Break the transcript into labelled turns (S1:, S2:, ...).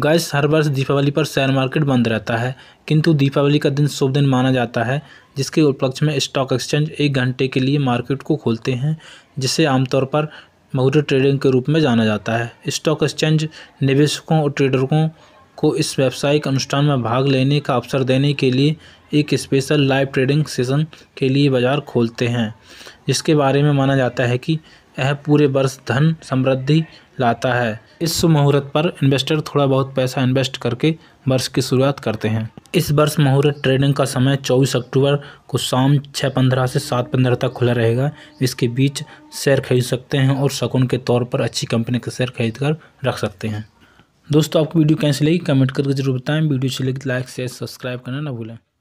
S1: gas हर वर्ष दीपावली पर share market बंद रहता है किंतु दीपावली का दिन शुभ दिन माना जाता है जिसके उपलक्ष्य में स्टॉक एक्सचेंज एक घंटे के लिए मार्केट को खोलते हैं जिसे आमतौर पर महुर ट्रेडिंग के रूप में जाना जाता है स्टॉक एक्सचेंज निवेशकों और ट्रेडरों को इस व्यावसायिक अनुष्ठान में भाग लेने का अवसर देने के लिए एक स्पेशल लाइव ट्रेडिंग सेशन के लिए बाज़ार खोलते हैं जिसके बारे में माना जाता है कि यह पूरे वर्ष धन समृद्धि लाता है इस मुहूर्त पर इन्वेस्टर थोड़ा बहुत पैसा इन्वेस्ट करके वर्ष की शुरुआत करते हैं इस वर्ष मुहूर्त ट्रेडिंग का समय 24 अक्टूबर को शाम छः पंद्रह से सात पंद्रह तक खुला रहेगा इसके बीच शेयर खरीद सकते हैं और शकुन के तौर पर अच्छी कंपनी का शेयर खरीद कर रख सकते हैं दोस्तों आपको वीडियो कैसी लगी कमेंट करके जरूर बताएँ वीडियो अच्छी लगी लाइक शेयर सब्सक्राइब करना ना भूलें